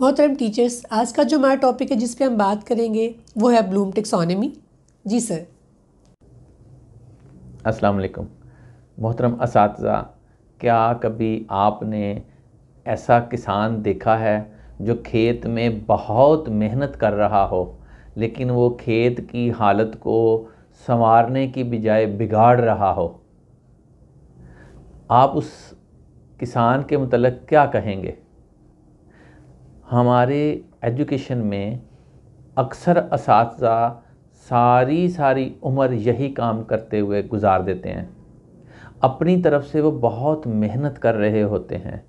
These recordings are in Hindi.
मोहतरम टीचर्स आज का जो हमारा टॉपिक है जिस पे हम बात करेंगे वो है ब्लूम टेक्सोनमी जी सर अस्सलाम वालेकुम मोहतरम इस क्या कभी आपने ऐसा किसान देखा है जो खेत में बहुत मेहनत कर रहा हो लेकिन वो खेत की हालत को संवारने की बजाय बिगाड़ रहा हो आप उस किसान के मतलब क्या कहेंगे हमारे एजुकेशन में अक्सर इस सारी सारी उम्र यही काम करते हुए गुजार देते हैं अपनी तरफ से वो बहुत मेहनत कर रहे होते हैं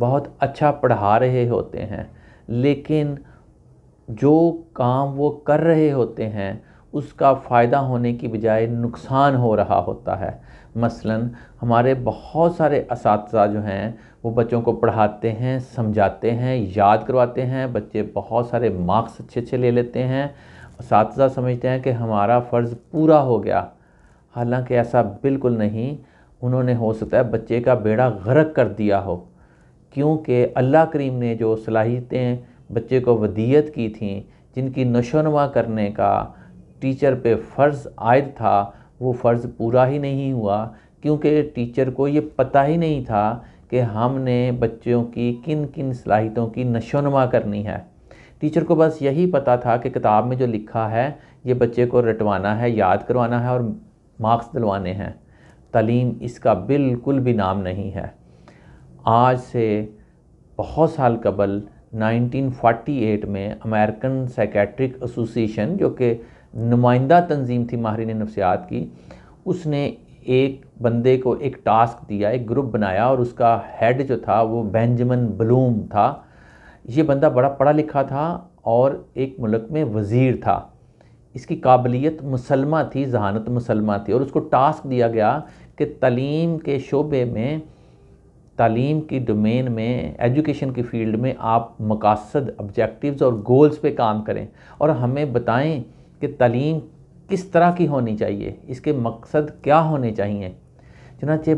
बहुत अच्छा पढ़ा रहे होते हैं लेकिन जो काम वो कर रहे होते हैं उसका फ़ायदा होने की बजाय नुकसान हो रहा होता है मसलन हमारे बहुत सारे इस जो हैं वो बच्चों को पढ़ाते हैं समझाते हैं याद करवाते हैं बच्चे बहुत सारे मार्क्स अच्छे अच्छे ले लेते हैं इस समझते हैं कि हमारा फ़र्ज़ पूरा हो गया हालांकि ऐसा बिल्कुल नहीं उन्होंने हो सकता है बच्चे का बेड़ा गर्क कर दिया हो क्योंकि अल्लाह करीम ने जो सलाहियतें बच्चे को वदीयत की थी जिनकी नशोनुमा करने का टीचर पे फ़र्ज़ आयद था वो फ़र्ज़ पूरा ही नहीं हुआ क्योंकि टीचर को ये पता ही नहीं था कि हमने बच्चों की किन किन सलाहितों की नशोनमा करनी है टीचर को बस यही पता था कि किताब में जो लिखा है ये बच्चे को रटवाना है याद करवाना है और मार्क्स दिलवाने हैं तलीम इसका बिल्कुल भी नाम नहीं है आज से बहुत साल कबल 1948 में अमेरिकन साइकेट्रिक एसोसिएशन जो कि नुमाइंदा तंजीम थी माहरीन नफ्सियात की उसने एक बंदे को एक टास्क दिया एक ग्रुप बनाया और उसका हेड जो था वो बेंजमिन ब्लूम था ये बंदा बड़ा पढ़ा लिखा था और एक मुल्क में वज़ीर था इसकी काबिलियत मुसलमा थी जहानत मुसलमा थी और उसको टास्क दिया गया कि तलीम के शोबे में तालीम की डोमेन में एजुकेशन की फ़ील्ड में आप मकासद ऑब्जेक्टिव्स और गोल्स पे काम करें और हमें बताएं कि तलीम किस तरह की होनी चाहिए इसके मकसद क्या होने चाहिए चुनाचे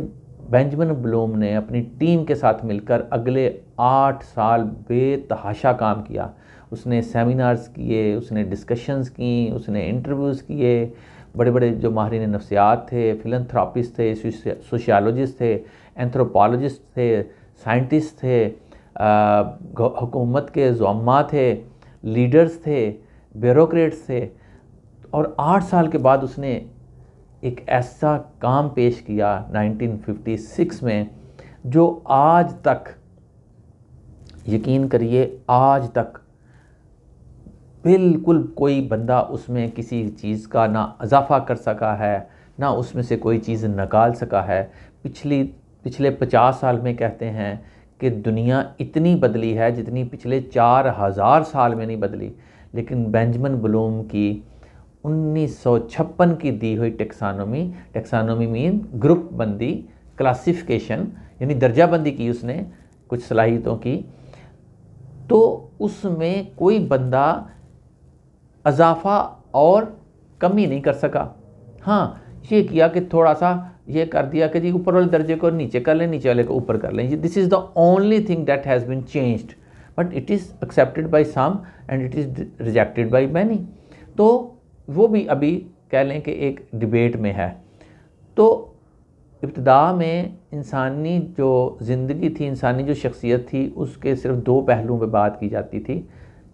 बेंजमिन ब्लूम ने अपनी टीम के साथ मिलकर अगले आठ साल बेतहाशा काम किया उसने सेमिनार्स किए उसने डिस्कशंस की उसने इंटरव्यूज़ किए बड़े बड़े जो माहरीन नफ्सियात थे फिलंथ्रापिस्ट थे सोशियालॉजिस्ट थे एंथ्रोपोलॉजिस्ट थे साइंटिस्ट थे हुकूमत के जामा थे लीडर्स थे ब्यूरोक्रेट्स थे और आठ साल के बाद उसने एक ऐसा काम पेश किया 1956 में जो आज तक यकीन करिए आज तक बिल्कुल कोई बंदा उसमें किसी चीज़ का ना इजाफ़ा कर सका है ना उसमें से कोई चीज़ निकाल सका है पिछली पिछले पचास साल में कहते हैं कि दुनिया इतनी बदली है जितनी पिछले चार हज़ार साल में नहीं बदली लेकिन बेंजमिन ब्लूम की 1956 की दी हुई टेक्सानोमी टेक्सानोमी मीन ग्रुप बंदी क्लासिफिकेशन यानी दर्जाबंदी की उसने कुछ सलाहियतों की तो उसमें कोई बंदा अजाफा और कमी नहीं कर सका हाँ ये किया कि थोड़ा सा ये कर दिया कि जी ऊपर वाले दर्जे को नीचे कर लें नीचे वाले को ऊपर कर लें this is the only thing that has been changed but it is accepted by some and it is rejected by many तो वो भी अभी कह लें कि एक डिबेट में है तो इब्तदा में इंसानी जो ज़िंदगी थी इंसानी जो शख्सियत थी उसके सिर्फ दो पहलुओं पे बात की जाती थी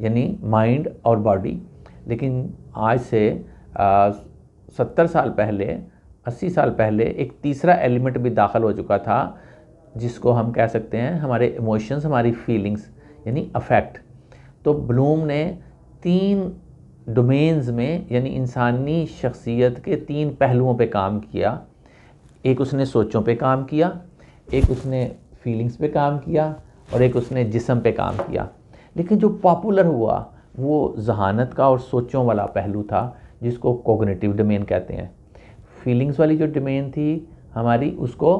यानी माइंड और बॉडी लेकिन आज से आ, सत्तर साल पहले अस्सी साल पहले एक तीसरा एलिमेंट भी दाखिल हो चुका था जिसको हम कह सकते हैं हमारे इमोशंस हमारी फीलिंग्स यानी अफेक्ट तो ब्लूम ने तीन डोमेन्स में यानी इंसानी शख्सियत के तीन पहलुओं पे काम किया एक उसने सोचों पे काम किया एक उसने फीलिंग्स पे काम किया और एक उसने जिसम पे काम किया लेकिन जो पॉपुलर हुआ वो जहानत का और सोचों वाला पहलू था जिसको कोगनेटिव डोमेन कहते हैं फीलिंग्स वाली जो डोमेन थी हमारी उसको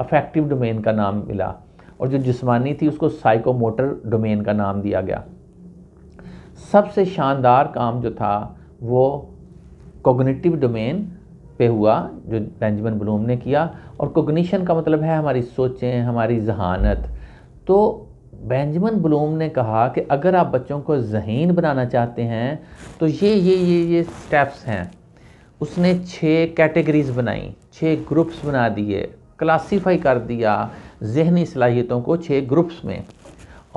अफेक्टिव डोमेन का नाम मिला और जो जिस्मानी थी उसको साइकोमोटर डोमेन का नाम दिया गया सबसे शानदार काम जो था वो कोग्निटिव डोमेन पे हुआ जो बेंजमिन ब्लूम ने किया और कोग्निशन का मतलब है हमारी सोचें हमारी जहानत तो बेंजमिन ब्लूम ने कहा कि अगर आप बच्चों को जहीन बनाना चाहते हैं तो ये ये ये ये स्टेप्स हैं उसने छः कैटेगरीज बनाई छः ग्रुप्स बना दिए क्लासीफाई कर दिया जहनी सलाहियतों को छः ग्रुप्स में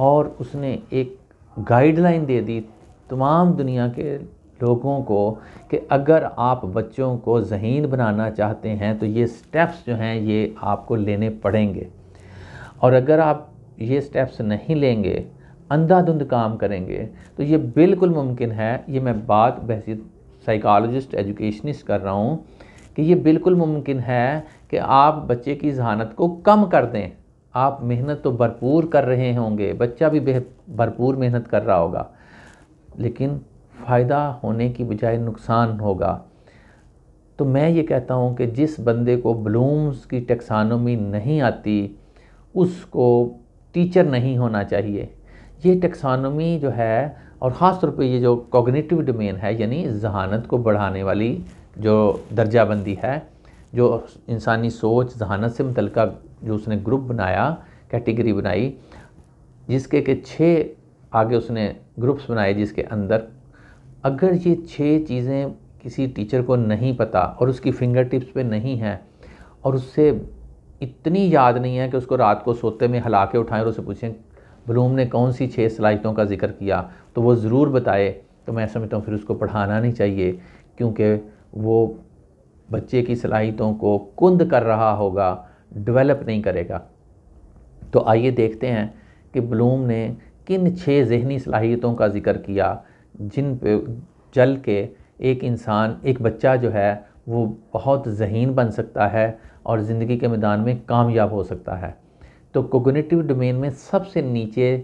और उसने एक गाइडलाइन दे दी तमाम दुनिया के लोगों को कि अगर आप बच्चों को जहीन बनाना चाहते हैं तो ये स्टेप्स जो हैं ये आपको लेने पड़ेंगे और अगर आप ये स्टेप्स नहीं लेंगे अंधाधुंध काम करेंगे तो ये बिल्कुल मुमकिन है ये मैं बात बहसी साइकोलॉजिस्ट एजुकेशनिस्ट कर रहा हूँ कि ये बिल्कुल मुमकिन है कि आप बच्चे की जहानत को कम कर दें आप मेहनत तो भरपूर कर रहे होंगे बच्चा भी भरपूर मेहनत कर रहा होगा लेकिन फ़ायदा होने की बजाय नुकसान होगा तो मैं ये कहता हूँ कि जिस बंदे को ब्लूम्स की टेक्सानोमी नहीं आती उसको टीचर नहीं होना चाहिए ये टेक्सानोमी जो है और ख़ास तौर पे ये जो कॉग्निटिव डोमेन है यानी जहानत को बढ़ाने वाली जो दर्जाबंदी है जो इंसानी सोच जहानत से मुतलका जो उसने ग्रुप बनाया कैटेगरी बनाई जिसके के छः आगे उसने ग्रुप्स बनाए जिसके अंदर अगर ये छः चीज़ें किसी टीचर को नहीं पता और उसकी फिंगर टिप्स पे नहीं है और उससे इतनी याद नहीं है कि उसको रात को सोते में हिला के उठाएं और उससे पूछें ब्लूम ने कौन सी छः सलाहितों का जिक्र किया तो वो ज़रूर बताए तो मैं समझता हूँ फिर उसको पढ़ाना नहीं चाहिए क्योंकि वो बच्चे की सलाहितों को कुंद कर रहा होगा डेवलप नहीं करेगा तो आइए देखते हैं कि ब्लूम ने किन छः जहनी सलाहियतों का जिक्र किया जिन पे चल के एक इंसान एक बच्चा जो है वो बहुत जहीन बन सकता है और ज़िंदगी के मैदान में कामयाब हो सकता है तो कोगनेटिव डोमेन में सबसे नीचे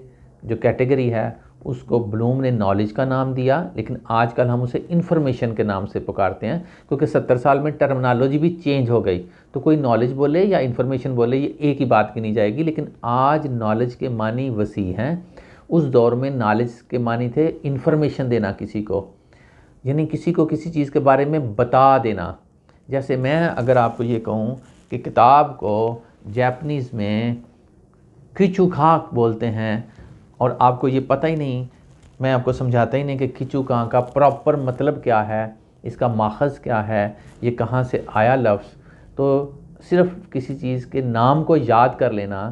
जो कैटेगरी है उसको ब्लूम ने नॉलेज का नाम दिया लेकिन आजकल हम उसे इन्फॉर्मेशन के नाम से पुकारते हैं क्योंकि सत्तर साल में टर्मिनोलॉजी भी चेंज हो गई तो कोई नॉलेज बोले या इन्फॉर्मेशन बोले ये एक ही बात की नहीं जाएगी लेकिन आज नॉलेज के मानी वसी हैं उस दौर में नॉलेज के मानी थे इन्फॉर्मेशन देना किसी को यानी किसी को किसी चीज़ के बारे में बता देना जैसे मैं अगर आपको ये कहूँ कि किताब को जैपनीज़ में किचुखाक बोलते हैं और आपको ये पता ही नहीं मैं आपको समझाता ही नहीं कि खिचू कहाँ का प्रॉपर मतलब क्या है इसका माखज़ क्या है ये कहाँ से आया लफ्ज़ तो सिर्फ किसी चीज़ के नाम को याद कर लेना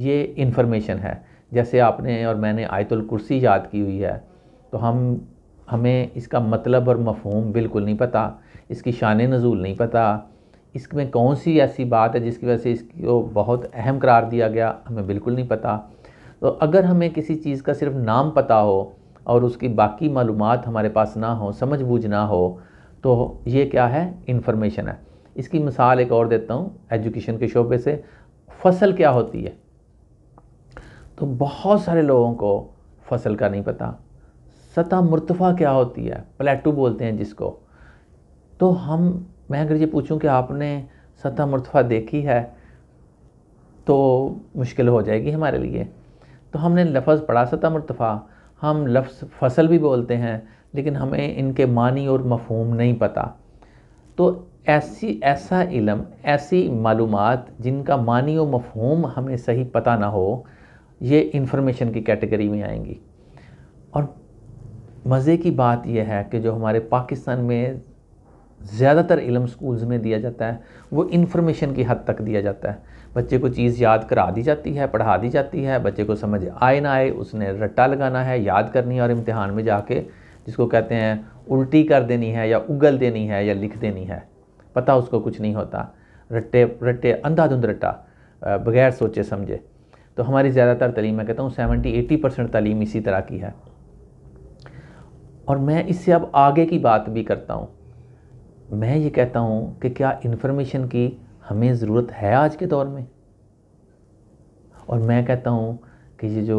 ये इन्फॉर्मेशन है जैसे आपने और मैंने आयतुल कुर्सी याद की हुई है तो हम हमें इसका मतलब और मफहम बिल्कुल नहीं पता इसकी शान नज़ूल नहीं पता इसमें कौन सी ऐसी बात है जिसकी वजह से इसको बहुत अहम करार दिया गया हमें बिल्कुल नहीं पता तो अगर हमें किसी चीज़ का सिर्फ नाम पता हो और उसकी बाकी मालूम हमारे पास ना हो समझ बूझ ना हो तो ये क्या है इन्फॉर्मेशन है इसकी मिसाल एक और देता हूँ एजुकेशन के शोबे से फसल क्या होती है तो बहुत सारे लोगों को फसल का नहीं पता सतह मरतफ़ा क्या होती है प्लेटू बोलते हैं जिसको तो हम मैं अगर ये पूछूं कि आपने सतह मरतफ़ा देखी है तो मुश्किल हो जाएगी हमारे लिए तो हमने लफ्ज़ सता मरतफ़ा हम लफ्ज़ फसल भी बोलते हैं लेकिन हमें इनके मानी और मफहम नहीं पता तो ऐसी ऐसा इलम ऐसी मालूम जिनका मानी और मफहम हमें सही पता ना हो ये इन्फॉर्मेशन की कैटेगरी में आएंगी और मज़े की बात यह है कि जो हमारे पाकिस्तान में ज़्यादातर इलम स्कूल्स में दिया जाता है वो इन्फॉर्मेशन की हद तक दिया जाता है बच्चे को चीज़ याद करा दी जाती है पढ़ा दी जाती है बच्चे को समझ आए ना आए उसने रट्टा लगाना है याद करनी है और इम्तहान में जाके जिसको कहते हैं उल्टी कर देनी है या उगल देनी है या लिख देनी है पता उसको कुछ नहीं होता रट्टे रट्टे अंधाधुंध रट्टा बगैर सोचे समझे तो हमारी ज़्यादातर तलीम मैं कहता हूँ सेवेंटी एटी परसेंट तलीम इसी तरह की है और मैं इससे अब आगे की बात भी करता हूँ मैं ये कहता हूँ कि क्या इन्फॉर्मेशन की हमें ज़रूरत है आज के दौर में और मैं कहता हूँ कि ये जो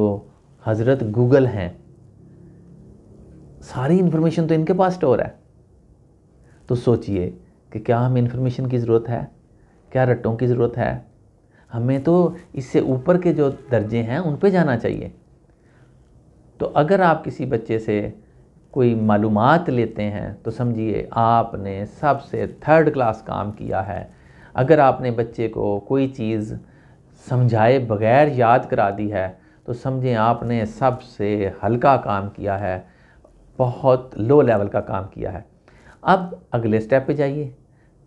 हज़रत गूगल हैं सारी इन्फॉर्मेशन तो इनके पास स्टोर है तो सोचिए कि क्या हमें इन्फॉर्मेशन की ज़रूरत है क्या रट्टों की ज़रूरत है हमें तो इससे ऊपर के जो दर्जे हैं उन पे जाना चाहिए तो अगर आप किसी बच्चे से कोई मालूमात लेते हैं तो समझिए आपने सबसे थर्ड क्लास काम किया है अगर आपने बच्चे को कोई चीज़ समझाए बगैर याद करा दी है तो समझें आपने सबसे हल्का काम किया है बहुत लो लेवल का काम किया है अब अगले स्टेप पे जाइए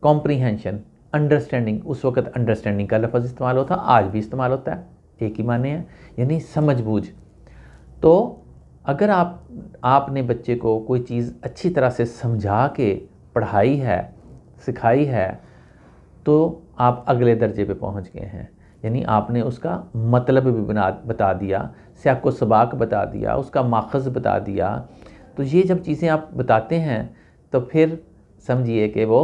कॉम्प्रीहेंशन अंडरस्टैंडिंग उस वक्त अंडरस्टैंडिंग का लफज इस्तेमाल होता आज भी इस्तेमाल होता है एक ही माने हैं यानी समझ बूझ तो अगर आप आपने बच्चे को कोई चीज़ अच्छी तरह से समझा के पढ़ाई है सिखाई है तो आप अगले दर्जे पे पहुंच गए हैं यानी आपने उसका मतलब भी बना बता दिया सैको सबाक बता दिया उसका माखज़ बता दिया तो ये जब चीज़ें आप बताते हैं तो फिर समझिए कि वो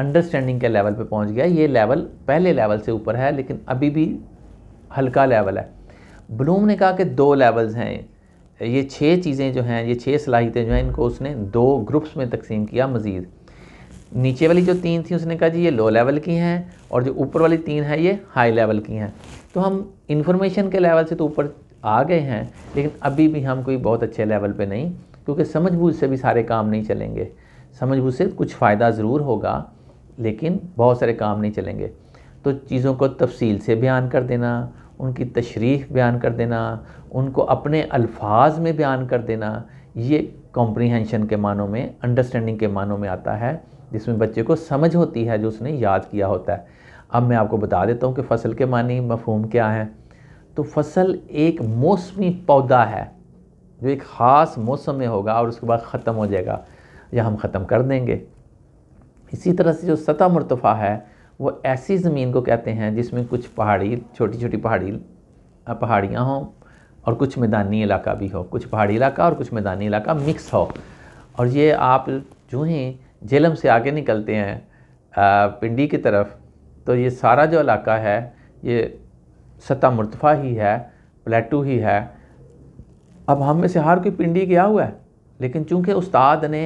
अंडरस्टैंडिंग के लेवल पे पहुंच गया ये लेवल पहले लेवल से ऊपर है लेकिन अभी भी हल्का लेवल है ब्लूम ने कहा कि दो लेवल्स हैं ये छः चीज़ें जो हैं ये छः सलाहितें जो हैं इनको उसने दो ग्रुप्स में तकसीम किया मज़ीद नीचे वाली जो तीन थी उसने कहा जी ये लो लेवल की हैं और जो ऊपर वाली तीन है ये हाई लेवल की हैं तो हम इन्फॉर्मेशन के लेवल से तो ऊपर आ गए हैं लेकिन अभी भी हम कोई बहुत अच्छे लेवल पे नहीं क्योंकि समझबूझ से भी सारे काम नहीं चलेंगे समझबूझ से कुछ फ़ायदा ज़रूर होगा लेकिन बहुत सारे काम नहीं चलेंगे तो चीज़ों को तफसील से बयान कर देना उनकी तशरीह बयान कर देना उनको अपने अल्फाज में बयान कर देना ये कॉम्प्रीहेंशन के मानों में अंडरस्टैंडिंग के मानों में आता है जिसमें बच्चे को समझ होती है जो उसने याद किया होता है अब मैं आपको बता देता हूँ कि फ़सल के मानी मफहम क्या है तो फसल एक मौसमी पौधा है जो एक ख़ास मौसम में होगा और उसके बाद ख़त्म हो जाएगा या हम ख़त्म कर देंगे इसी तरह से जो सतह मरतफ़ा है वो ऐसी ज़मीन को कहते हैं जिसमें कुछ पहाड़ी छोटी छोटी पहाड़ी पहाड़ियाँ हों और कुछ मैदानी इलाका भी हो कुछ पहाड़ी इलाका और कुछ मैदानी इलाका मिक्स हो और ये आप जो हैं झेलम से आगे निकलते हैं पिंडी की तरफ तो ये सारा जो इलाका है ये सत्ता मुर्तफ़ा ही है प्लेटू ही है अब हम में से हर कोई पिंडी गया हुआ है लेकिन चूंकि उस्ताद ने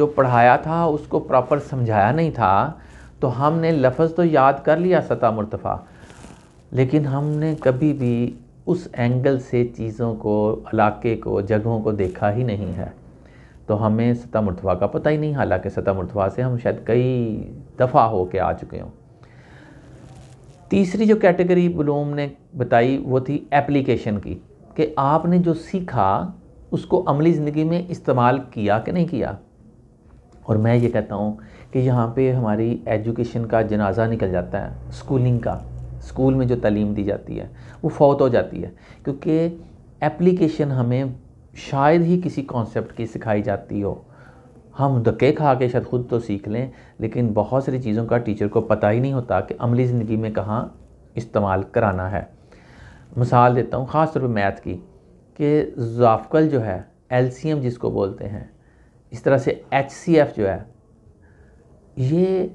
जो पढ़ाया था उसको प्रॉपर समझाया नहीं था तो हमने लफ्ज़ तो याद कर लिया सतह मुर्तफ़ा लेकिन हमने कभी भी उस एंगल से चीज़ों को इलाके को जगहों को देखा ही नहीं है तो हमें सतह मुर्तवा का पता ही नहीं हालांकि सतह मुर्तवा से हम शायद कई दफ़ा हो के आ चुके हों तीसरी जो कैटेगरी बलूम ने बताई वो थी एप्लीकेशन की कि आपने जो सीखा उसको अमली ज़िंदगी में इस्तेमाल किया कि नहीं किया और मैं ये कहता हूँ कि यहाँ पे हमारी एजुकेशन का जनाजा निकल जाता है स्कूलिंग का स्कूल में जो तलीम दी जाती है वो फौत हो जाती है क्योंकि एप्लीकेशन हमें शायद ही किसी कॉन्सेप्ट की सिखाई जाती हो हम धक्के खा के शायद खुद तो सीख लें लेकिन बहुत सारी चीज़ों का टीचर को पता ही नहीं होता कि अमली ज़िंदगी में कहाँ इस्तेमाल कराना है मिसाल देता हूँ ख़ास तौर पर मैथ की कि जाफकल जो है एम जिसको बोलते हैं इस तरह से एफ़ जो है ये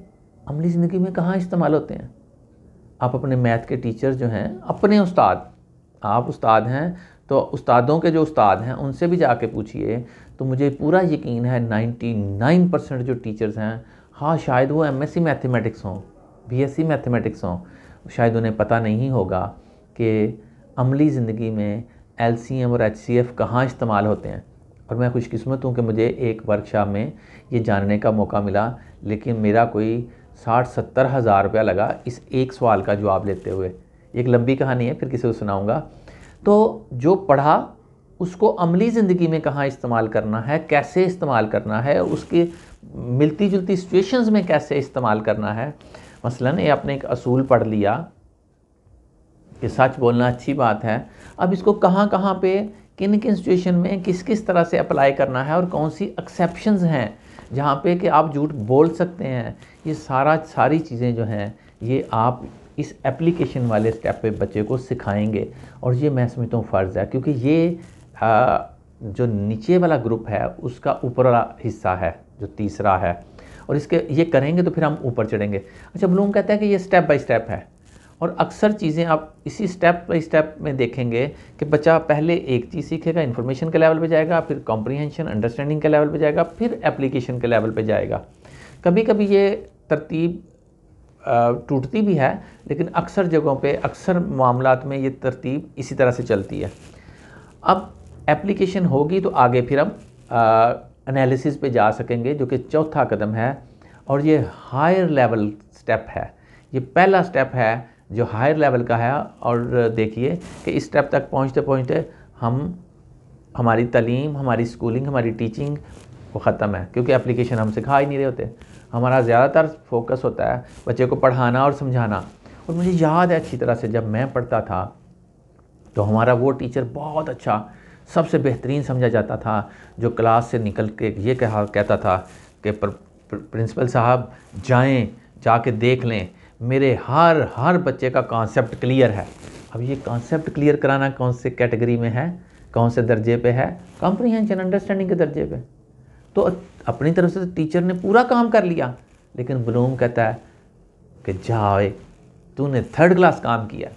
अमली ज़िंदगी में कहाँ इस्तेमाल होते हैं आप अपने मैथ के टीचर जो हैं अपने उस्ताद आप उस्ताद हैं तो उस्तादों के जो उस्ताद हैं उनसे भी जाके पूछिए तो मुझे पूरा यकीन है 99 परसेंट जो टीचर्स हैं हाँ शायद वो एमएससी मैथमेटिक्स हों बीएससी मैथमेटिक्स हों शायद उन्हें पता नहीं होगा कि अमली ज़िंदगी में एल और एच सी कहाँ इस्तेमाल होते हैं और मैं खुशकिस्मत हूँ कि मुझे एक वर्कशॉप में ये जानने का मौका मिला लेकिन मेरा कोई साठ सत्तर हज़ार रुपया लगा इस एक सवाल का जवाब लेते हुए एक लंबी कहानी है फिर किसी को सुनाऊँगा तो जो पढ़ा उसको अमली ज़िंदगी में कहाँ इस्तेमाल करना है कैसे इस्तेमाल करना है उसके मिलती जुलती सिचुएशंस में कैसे इस्तेमाल करना है मसलन ये आपने एक असूल पढ़ लिया कि सच बोलना अच्छी बात है अब इसको कहाँ कहाँ पे किन किन सिचुएशन में किस किस तरह से अप्लाई करना है और कौन सी एक्सेप्शंस हैं जहाँ पे कि आप झूठ बोल सकते हैं ये सारा सारी चीज़ें जो हैं ये आप इस एप्लीकेशन वाले स्टेप पे बच्चे को सिखाएंगे और ये मैं समझता हूँ फ़र्ज़ है क्योंकि ये आ, जो नीचे वाला ग्रुप है उसका ऊपर वाला हिस्सा है जो तीसरा है और इसके ये करेंगे तो फिर हम ऊपर चढ़ेंगे अच्छा ब्लूम कहते हैं कि ये स्टेप बाई स्टेप है और अक्सर चीज़ें आप इसी स्टेप बाई स्टेप में देखेंगे कि बच्चा पहले एक चीज़ सीखेगा इन्फॉर्मेशन के लेवल पे जाएगा फिर कॉम्प्रीहेंशन अंडरस्टैंडिंग के लेवल पे जाएगा फिर एप्लीकेशन के लेवल पे जाएगा कभी कभी ये तरतीब टूटती भी है लेकिन अक्सर जगहों पे अक्सर मामला में ये तरतीब इसी तरह से चलती है अब एप्लीकेशन होगी तो आगे फिर हम एनालिसिस पे जा सकेंगे जो कि चौथा कदम है और ये हायर लेवल स्टेप है ये पहला स्टेप है जो हायर लेवल का है और देखिए कि इस स्टेप तक पहुँचते पहुँचते हम हमारी तलीम हमारी स्कूलिंग हमारी टीचिंग वो ख़त्म है क्योंकि एप्लीकेशन हम सिखा ही नहीं रहे होते हमारा ज़्यादातर फोकस होता है बच्चे को पढ़ाना और समझाना और मुझे याद है अच्छी तरह से जब मैं पढ़ता था तो हमारा वो टीचर बहुत अच्छा सबसे बेहतरीन समझा जाता था जो क्लास से निकल के ये कहा कहता था कि प्र, प्र, प्रिंसिपल साहब जाएं जाके देख लें मेरे हर हर बच्चे का कॉन्सेप्ट क्लियर है अब ये कॉन्सेप्ट क्लियर कराना कौन से कैटेगरी में है कौन से दर्जे पे है कॉम्प्रीहेंशन अंडरस्टैंडिंग के दर्जे पे तो अपनी तरफ से तो टीचर ने पूरा काम कर लिया लेकिन ब्लूम कहता है कि जाए तूने थर्ड क्लास काम किया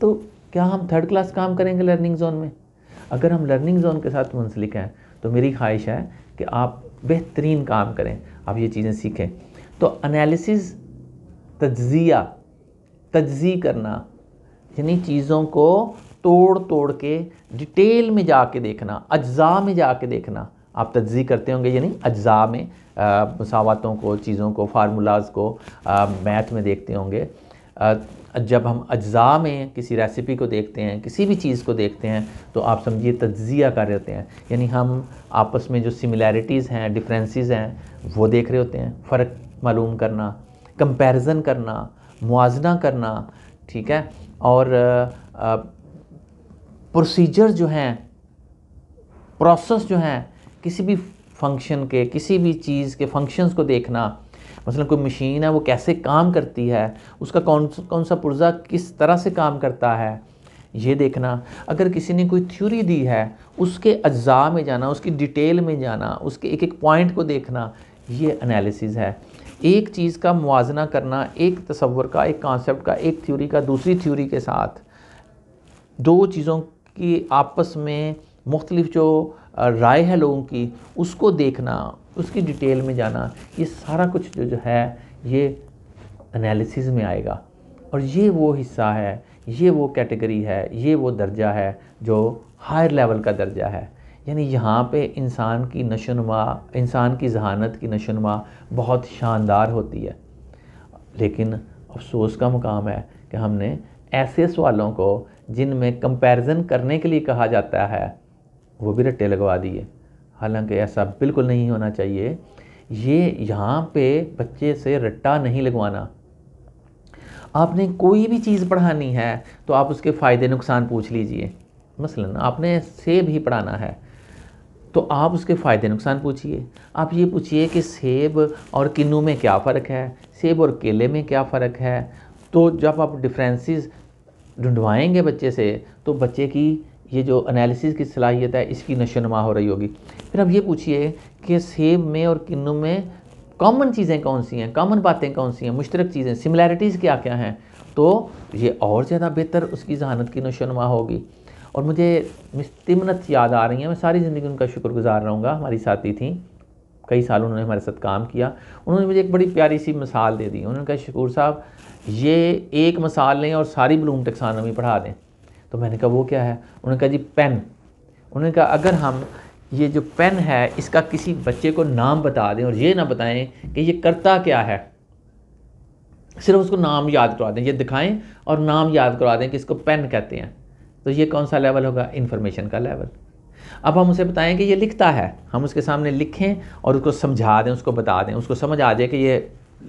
तो क्या हम थर्ड क्लास काम करेंगे लर्निंग जोन में अगर हम लर्निंग जोन के साथ मुंसलिक हैं तो मेरी ख्वाहिश है कि आप बेहतरीन काम करें आप ये चीज़ें सीखें तो अनालिसिस तजिया तजी करना यानी चीज़ों को तोड़ तोड़ के डिटेल में जा के देखना अज्जा में जा के देखना आप तजी करते होंगे यानी अज्जा में मसावतों को चीज़ों को फार्मूलाज़ को मैथ में देखते होंगे जब हम अज्जा में किसी रेसिपी को देखते हैं किसी भी चीज़ को देखते हैं तो आप समझिए तज्जिया कर रहे होते हैं यानी हम आपस में जो सिमिलैरिटीज़ हैं डिफरेंसेस हैं वो देख रहे होते हैं फ़र्क मालूम करना कंपैरिजन करना मुआजना करना ठीक है और प्रोसीजर जो हैं प्रोसेस जो हैं किसी भी फंक्शन के किसी भी चीज़ के फंक्शंस को देखना मसलन मतलब कोई मशीन है वो कैसे काम करती है उसका कौन कौन सा पुर्ज़ा किस तरह से काम करता है ये देखना अगर किसी ने कोई थ्योरी दी है उसके अज्जा में जाना उसकी डिटेल में जाना उसके एक एक पॉइंट को देखना ये एनालिसिस है एक चीज़ का मुजना करना एक तस्वर का एक कॉन्सेप्ट का एक थ्योरी का दूसरी थ्योरी के साथ दो चीज़ों की आपस में मुख्तलिफ जो राय है लोगों की उसको देखना उसकी डिटेल में जाना ये सारा कुछ जो जो है ये एनालिसिस में आएगा और ये वो हिस्सा है ये वो कैटेगरी है ये वो दर्जा है जो हायर लेवल का दर्जा है यानी यहाँ पे इंसान की नशोनुमा इंसान की जहानत की नशोनुमा बहुत शानदार होती है लेकिन अफसोस का मुकाम है कि हमने ऐसे सवालों को जिनमें कंपैरिजन करने के लिए कहा जाता है वो भी रट्टे लगवा दिए हालांकि ऐसा बिल्कुल नहीं होना चाहिए ये यहाँ पे बच्चे से रट्टा नहीं लगवाना आपने कोई भी चीज़ पढ़ानी है तो आप उसके फ़ायदे नुकसान पूछ लीजिए मसलन आपने सेब ही पढ़ाना है तो आप उसके फ़ायदे नुकसान पूछिए आप ये पूछिए कि सेब और किन्नू में क्या फ़र्क है सेब और केले में क्या फ़र्क है तो जब आप डिफ्रेंसिस ढूंढवाएंगे बच्चे से तो बच्चे की ये जो एनालिसिस की सलाहियत है इसकी नशोनमा हो रही होगी फिर अब ये पूछिए कि सेब में और किन्नु में कॉमन चीज़ें कौन सी हैं कॉमन बातें कौन सी हैं मुश्तरक चीज़ें सिमिलैरिटीज़ क्या क्या हैं तो ये और ज़्यादा बेहतर उसकी जहानत की नशोनमा होगी और मुझे तिमनत याद आ रही हैं मैं सारी ज़िंदगी उनका शुक्रगुजार रहूँगा हमारी साथी थी कई साल उन्होंने हमारे साथ काम किया उन्होंने मुझे एक बड़ी प्यारी सी मिसाल दे दी उन्होंने कहा शकूर साहब ये एक मिसाल लें और सारी ब्लूम टेक्सानमी पढ़ा दें तो मैंने कहा वो क्या है उन्होंने कहा जी पेन उन्होंने कहा अगर हम ये जो पेन है इसका किसी बच्चे को नाम बता दें और ये ना बताएं कि ये करता क्या है सिर्फ उसको नाम याद करवा दें ये दिखाएं और नाम याद करवा दें कि इसको पेन कहते हैं तो ये कौन सा लेवल होगा इन्फॉर्मेशन का लेवल अब हम उसे बताएं कि ये लिखता है हम उसके सामने लिखें और उसको समझा दें उसको बता दें उसको समझ आ जाए कि ये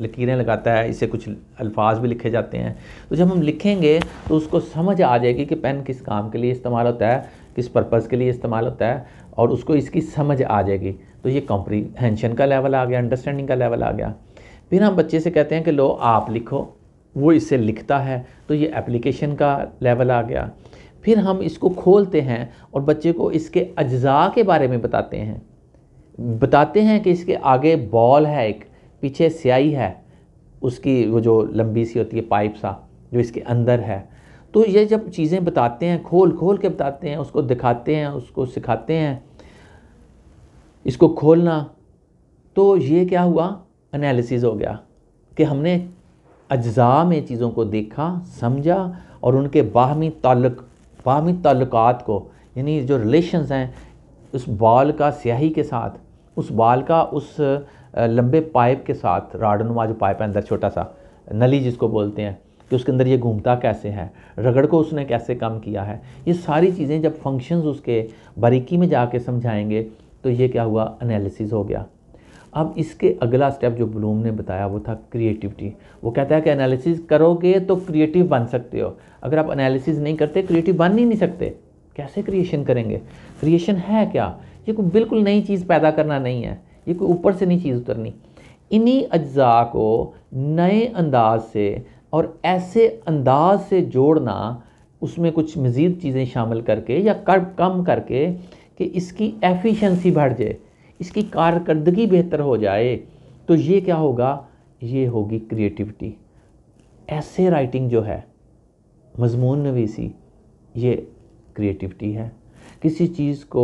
लकीरें लगाता है इसे कुछ अल्फाज भी लिखे जाते हैं तो जब हम लिखेंगे तो उसको समझ आ जाएगी कि पेन किस काम के लिए इस्तेमाल होता है किस पर्पज़ के लिए इस्तेमाल होता है और उसको इसकी समझ आ जाएगी तो ये कॉम्प्रीहेंशन का लेवल आ गया अंडरस्टैंडिंग का लेवल आ गया फिर हम बच्चे से कहते हैं कि लो आप लिखो वो इसे लिखता है तो ये एप्लीकेशन का लेवल आ गया फिर हम इसको खोलते हैं और बच्चे को इसके अज्जा के बारे में बताते हैं बताते हैं कि इसके आगे बॉल है एक पीछे स्याही है उसकी वो जो लंबी सी होती है पाइप सा जो इसके अंदर है तो ये जब चीज़ें बताते हैं खोल खोल के बताते हैं उसको दिखाते हैं उसको सिखाते हैं इसको खोलना तो ये क्या हुआ एनालिसिस हो गया कि हमने अज्जा में चीज़ों को देखा समझा और उनके बाहमी ताल्लुक बाहमी ताल्लुकात को यानी जो रिलेशंस हैं उस बाल का स्याही के साथ उस बाल का उस लंबे पाइप के साथ राडनुमा जो पाइप है अंदर छोटा सा नली जिसको बोलते हैं कि उसके अंदर ये घूमता कैसे है रगड़ को उसने कैसे कम किया है ये सारी चीज़ें जब फंक्शंस उसके बारीकी में जाके समझाएंगे तो ये क्या हुआ एनालिसिस हो गया अब इसके अगला स्टेप जो ब्लूम ने बताया वो था क्रिएटिविटी वो कहता है कि एनालिसिस करोगे तो क्रिएटिव बन सकते हो अगर आप एनालिसिस नहीं करते क्रिएटिव बन ही नहीं सकते कैसे क्रिएशन करेंगे क्रिएशन है क्या ये कोई बिल्कुल नई चीज़ पैदा करना नहीं है ये कोई ऊपर से नहीं चीज़ उतरनी इन्हीं अज्जा को नए अंदाज से और ऐसे अंदाज से जोड़ना उसमें कुछ मज़ीद चीज़ें शामिल करके या कर कम करके कि इसकी एफिशिएंसी बढ़ जाए इसकी कारकर्दगी बेहतर हो जाए तो ये क्या होगा ये होगी क्रिएटिविटी ऐसे राइटिंग जो है मजमून नवीसी ये क्रिएटिविटी है किसी चीज़ को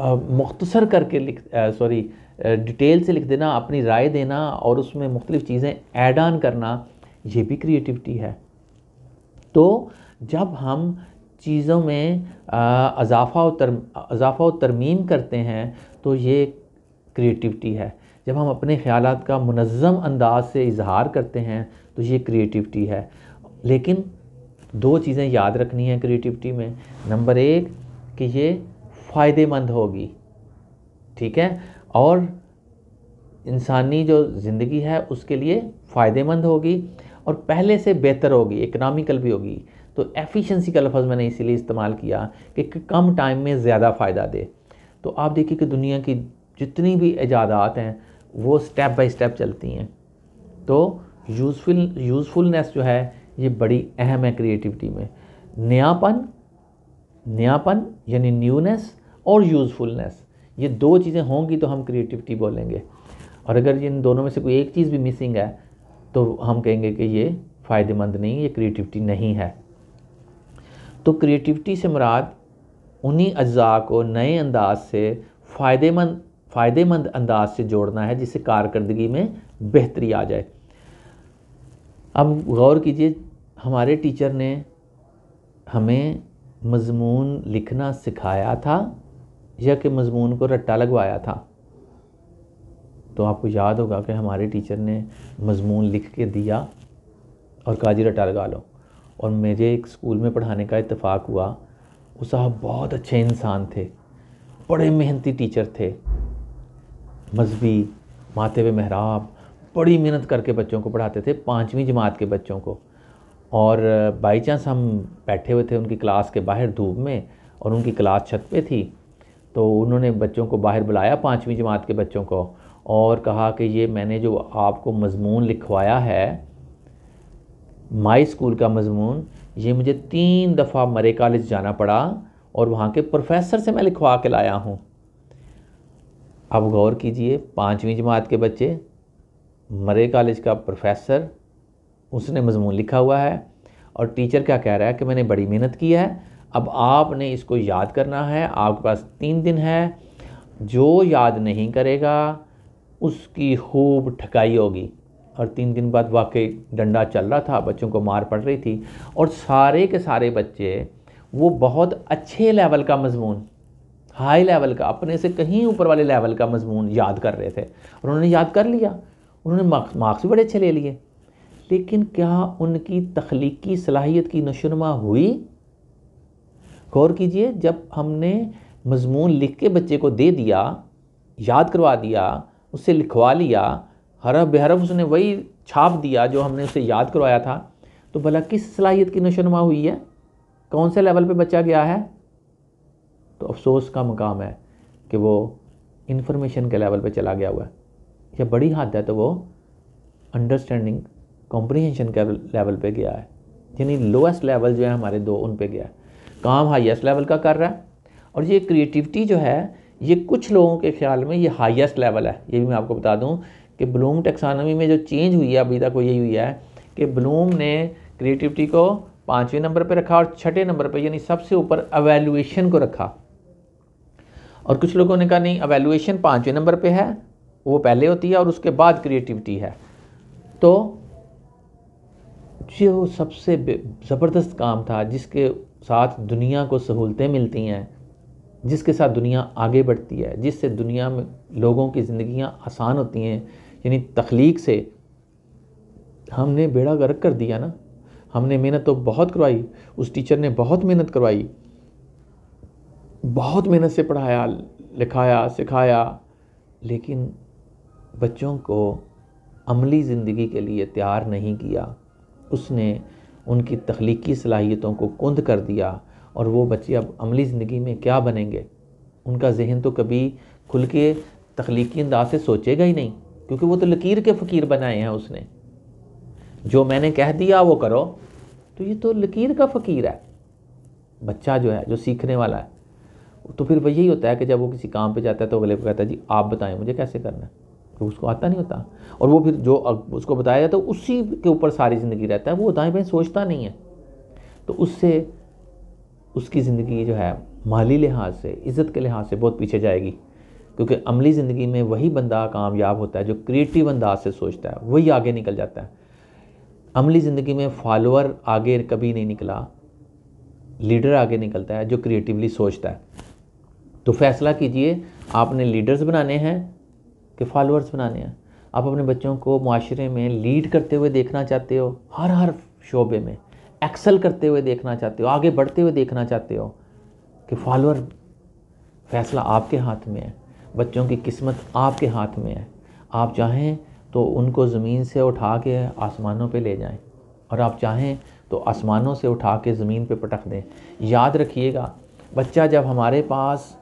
मख्तसर करके लिख सॉरी डिटेल से लिख देना अपनी राय देना और उसमें मुख्तलिफ चीज़ें ऐड ऑन करना ये भी क्रिएटिविटी है तो जब हम चीज़ों में अजाफा और तर अजाफा और तरमीम करते हैं तो ये क्रिएटिविटी है जब हम अपने ख्याल का मनज़म अंदाज से इजहार करते हैं तो ये क्रिएटिविटी है लेकिन दो चीज़ें याद रखनी है क्रिएटिविटी में नंबर एक कि ये फ़ायदेमंद होगी ठीक है और इंसानी जो ज़िंदगी है उसके लिए फ़ायदेमंद होगी और पहले से बेहतर होगी इकनॉमिकल भी होगी तो एफिशिएंसी का लफ्ज़ मैंने इसीलिए इस्तेमाल किया कि कम टाइम में ज़्यादा फ़ायदा दे तो आप देखिए कि दुनिया की जितनी भी ईजादात हैं वो स्टेप बाय स्टेप चलती हैं तो यूजफुल यूज़फुलनेस जो है ये बड़ी अहम है क्रिएटिविटी में नयापन नयापन यानी न्यूनेस और यूज़फुलनेस ये दो चीज़ें होंगी तो हम क्रिएटिविटी बोलेंगे और अगर इन दोनों में से कोई एक चीज़ भी मिसिंग है तो हम कहेंगे कि ये फ़ायदेमंद नहीं ये क्रिएटिविटी नहीं है तो क्रिएटिविटी से मुराद उन्हीं अज्जा को नए अंदाज से फ़ायदेमंद फ़ायदेमंद अंदाज से जोड़ना है जिससे कारकर्दगी में बेहतरी आ जाए अब गौर कीजिए हमारे टीचर ने हमें मज़मून लिखना सिखाया था या के मज़मून को रट्टा लगवाया था तो आपको याद होगा कि हमारे टीचर ने मज़मून लिख के दिया और काजी रट्टा लगा लो और मेरे एक स्कूल में पढ़ाने का इतफ़ाक़ हुआ वो साहब बहुत अच्छे इंसान थे बड़े मेहनती टीचर थे मजहबी माते हुए महराब बड़ी मेहनत करके बच्चों को पढ़ाते थे पाँचवीं जमात के बच्चों को और बाई चांस हम बैठे हुए थे उनकी क्लास के बाहर धूप में और उनकी क्लास छत पे थी तो उन्होंने बच्चों को बाहर बुलाया पाँचवीं जमात के बच्चों को और कहा कि ये मैंने जो आपको मजमून लिखवाया है माई स्कूल का मजमून ये मुझे तीन दफ़ा मरे कॉलेज जाना पड़ा और वहाँ के प्रोफेसर से मैं लिखवा के लाया हूँ अब गौर कीजिए पाँचवीं जमात के बच्चे मरे कॉलेज का प्रोफेसर उसने मजमून लिखा हुआ है और टीचर क्या कह रहा है कि मैंने बड़ी मेहनत की है अब आपने इसको याद करना है आपके पास तीन दिन है जो याद नहीं करेगा उसकी खूब ठकाई होगी और तीन दिन बाद वाकई डंडा चल रहा था बच्चों को मार पड़ रही थी और सारे के सारे बच्चे वो बहुत अच्छे लेवल का मजमून हाई लेवल का अपने से कहीं ऊपर वाले लेवल का मजमून याद कर रहे थे और उन्होंने याद कर लिया उन्होंने मार्क्स मार्क्स भी बड़े अच्छे ले लिए लेकिन क्या उनकी तख्लीकी सलाहियत की नशोनमा हुई गौर कीजिए जब हमने मजमून लिख के बच्चे को दे दिया याद करवा दिया उससे लिखवा लिया हरफ बेहरफ उसने वही छाप दिया जो हमने उसे याद करवाया था तो भला किस सलाहियत की नशोनुमा हुई है कौन से लेवल पे बच्चा गया है तो अफसोस का मकाम है कि वो इन्फॉर्मेशन के लेवल पे चला गया हुआ है या बड़ी हद है तो वो अंडरस्टैंडिंग कॉम्प्रीहेंशन के लेवल पे गया है यानी लोएस्ट लेवल जो है हमारे दो उन पे गया है काम हाईएस्ट लेवल का कर रहा है और ये क्रिएटिविटी जो है ये कुछ लोगों के ख्याल में ये हाईएस्ट लेवल है ये भी मैं आपको बता दूं कि ब्लूम टेक्सानमी में जो चेंज हुई है अभी तक वो यही हुई है कि ब्लूम ने क्रिएटिविटी को पाँचवें नंबर पर रखा और छठे नंबर पर यानी सबसे ऊपर अवेलुएशन को रखा और कुछ लोगों ने कहा नहीं अवेलुएशन पाँचवें नंबर पर है वो पहले होती है और उसके बाद क्रिएटिविटी है तो जो सबसे ज़बरदस्त काम था जिसके साथ दुनिया को सहूलतें मिलती हैं जिसके साथ दुनिया आगे बढ़ती है जिससे दुनिया में लोगों की ज़िंदियाँ आसान होती हैं यानी तख्लीक से हमने बेड़ा गर्क कर दिया ना हमने मेहनत तो बहुत करवाई उस टीचर ने बहुत मेहनत करवाई बहुत मेहनत से पढ़ाया लिखाया सिखाया लेकिन बच्चों को अमली ज़िंदगी के लिए तैयार नहीं किया उसने उनकी तख्लीकी सलाहियतों को कुंद कर दिया और वो बच्चे अब अमली ज़िंदगी में क्या बनेंगे उनका जहन तो कभी खुल के तख्लीकी अंदाज से सोचेगा ही नहीं क्योंकि वो तो लकीर के फ़कीर बनाए हैं उसने जो मैंने कह दिया वो करो तो ये तो लकीर का फ़कीर है बच्चा जो है जो सीखने वाला है तो फिर वही होता है कि जब वो किसी काम पे जाता है तो अगले को कहता है जी आप बताएं मुझे कैसे करना है तो उसको आता नहीं होता और वो फिर जो उसको बताया जाता है उसी के ऊपर सारी ज़िंदगी रहता है वो दाएँ बाएँ सोचता नहीं है तो उससे उसकी ज़िंदगी जो है माली लिहाज से इज़्ज़त के लिहाज से बहुत पीछे जाएगी क्योंकि अमली ज़िंदगी में वही बंदा कामयाब होता है जो क्रिएटिव अंदाज से सोचता है वही आगे निकल जाता है अमली ज़िंदगी में फॉलोअर आगे कभी नहीं निकला लीडर आगे निकलता है जो क्रिएटिवली सोचता है तो फैसला कीजिए आपने लीडर्स बनाने हैं कि फॉलोअर्स बनाने हैं आप अपने बच्चों को माशरे में लीड करते हुए देखना चाहते हो हर हर शोबे में एक्सल करते हुए देखना चाहते हो आगे बढ़ते हुए देखना चाहते हो कि फॉलोअर फैसला आपके हाथ में है बच्चों की किस्मत आपके हाथ में है आप चाहें तो उनको ज़मीन से उठा के आसमानों पे ले जाएं और आप चाहें तो आसमानों से उठा के ज़मीन पे पटक दें याद रखिएगा बच्चा जब हमारे पास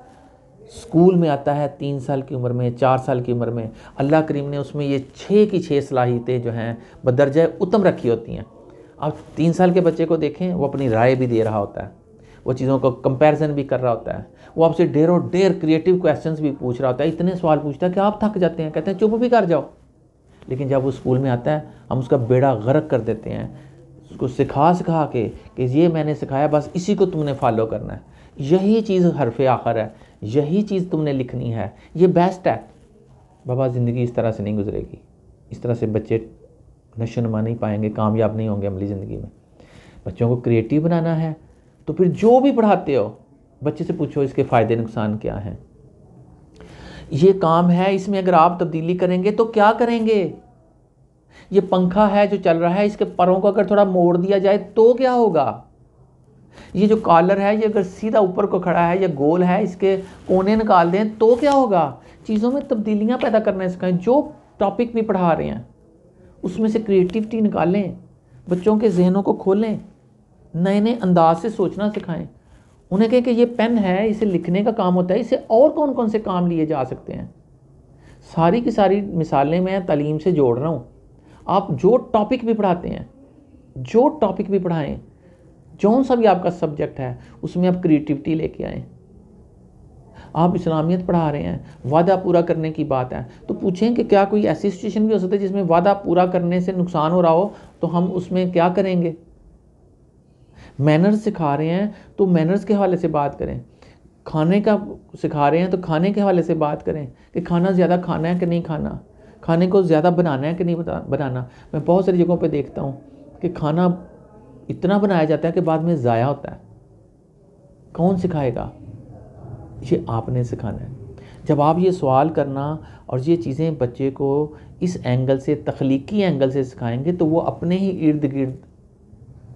स्कूल में आता है तीन साल की उम्र में चार साल की उम्र में अल्लाह करीम ने उसमें ये छः की छः सलाहियतें जो हैं बदरज उत्तम रखी होती हैं आप तीन साल के बच्चे को देखें वो अपनी राय भी दे रहा होता है वो चीज़ों को कंपैरिजन भी कर रहा होता है वो आपसे ढेरों ढेर क्रिएटिव क्वेश्चंस भी पूछ रहा होता है इतने सवाल पूछता है कि आप थक जाते हैं कहते हैं चुप भी कर जाओ लेकिन जब वो स्कूल में आता है हम उसका बेड़ा गर्क कर देते हैं उसको सिखा सिखा के कि ये मैंने सिखाया बस इसी को तुमने फॉलो करना है यही चीज़ हरफ आखिर है यही चीज़ तुमने लिखनी है ये बेस्ट है बाबा ज़िंदगी इस तरह से नहीं गुजरेगी इस तरह से बच्चे नशो नमा नहीं पाएंगे कामयाब नहीं होंगे अमली ज़िंदगी में बच्चों को क्रिएटिव बनाना है तो फिर जो भी पढ़ाते हो बच्चे से पूछो इसके फ़ायदे नुकसान क्या हैं ये काम है इसमें अगर आप तब्दीली करेंगे तो क्या करेंगे ये पंखा है जो चल रहा है इसके परों को अगर थोड़ा मोड़ दिया जाए तो क्या होगा ये जो कॉलर है ये अगर सीधा ऊपर को खड़ा है या गोल है इसके कोने निकाल दें तो क्या होगा चीज़ों में तब्दीलियाँ पैदा करना इसका जो टॉपिक भी पढ़ा रहे हैं उसमें से क्रिएटिविटी निकालें बच्चों के जहनों को खोलें नए नए अंदाज से सोचना सिखाएं उन्हें कहें कि ये पेन है इसे लिखने का काम होता है इसे और कौन कौन से काम लिए जा सकते हैं सारी की सारी मिसालें मैं तालीम से जोड़ रहा हूँ आप जो टॉपिक भी पढ़ाते हैं जो टॉपिक भी पढ़ाएं जौन सा भी आपका सब्जेक्ट है उसमें आप क्रिएटिविटी लेके आए आप इस्लामियत पढ़ा रहे हैं वादा पूरा करने की बात है तो पूछें कि क्या कोई ऐसी सिचुएशन भी हो सकती है जिसमें वादा पूरा करने से नुकसान हो रहा हो तो हम उसमें क्या करेंगे मैनर्स सिखा रहे हैं तो मैनर्स के हवाले से बात करें खाने का सिखा रहे हैं तो खाने के हवाले से बात करें कि खाना ज़्यादा खाना है कि नहीं खाना खाने को ज़्यादा बनाना है कि नहीं बता बनाना मैं बहुत सारी जगहों पर देखता हूँ कि खाना इतना बनाया जाता है कि बाद में ज़ाया होता है कौन सिखाएगा ये आपने सिखाना है जब आप ये सवाल करना और ये चीज़ें बच्चे को इस एंगल से तख्लीकी एंगल से सिखाएंगे तो वो अपने ही इर्द गिर्द